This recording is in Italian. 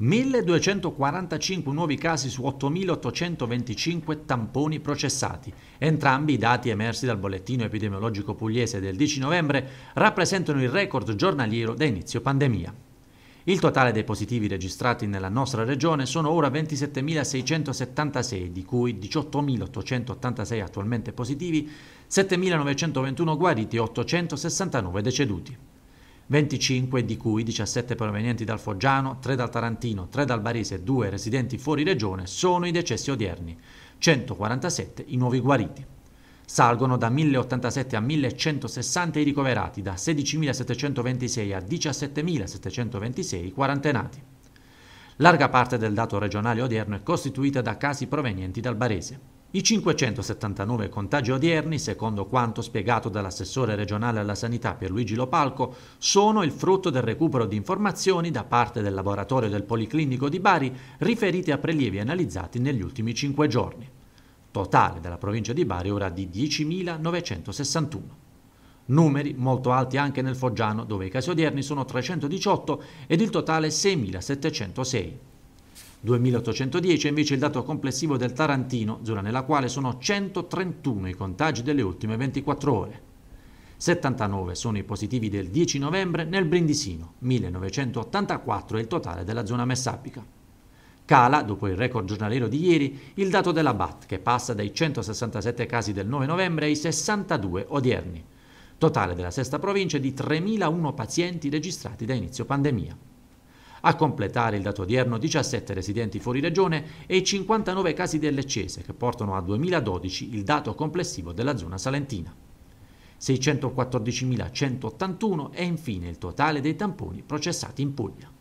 1245 nuovi casi su 8.825 tamponi processati. Entrambi i dati emersi dal bollettino epidemiologico pugliese del 10 novembre rappresentano il record giornaliero da inizio pandemia. Il totale dei positivi registrati nella nostra regione sono ora 27.676, di cui 18.886 attualmente positivi, 7.921 guariti e 869 deceduti. 25 di cui 17 provenienti dal Foggiano, 3 dal Tarantino, 3 dal Barese e 2 residenti fuori regione, sono i decessi odierni, 147 i nuovi guariti. Salgono da 1087 a 1160 i ricoverati, da 16.726 a 17.726 i quarantenati. Larga parte del dato regionale odierno è costituita da casi provenienti dal Barese. I 579 contagi odierni, secondo quanto spiegato dall'assessore regionale alla sanità Pierluigi Lopalco, sono il frutto del recupero di informazioni da parte del laboratorio del Policlinico di Bari riferite a prelievi analizzati negli ultimi 5 giorni. Totale della provincia di Bari ora di 10.961. Numeri molto alti anche nel Foggiano, dove i casi odierni sono 318 ed il totale 6.706. 2810 è invece il dato complessivo del Tarantino, zona nella quale sono 131 i contagi delle ultime 24 ore. 79 sono i positivi del 10 novembre nel Brindisino, 1984 è il totale della zona messapica. Cala, dopo il record giornaliero di ieri, il dato della BAT che passa dai 167 casi del 9 novembre ai 62 odierni. Totale della sesta provincia di 3.001 pazienti registrati da inizio pandemia. A completare il dato odierno 17 residenti fuori regione e 59 casi di LCS che portano a 2012 il dato complessivo della zona salentina. 614.181 è infine il totale dei tamponi processati in Puglia.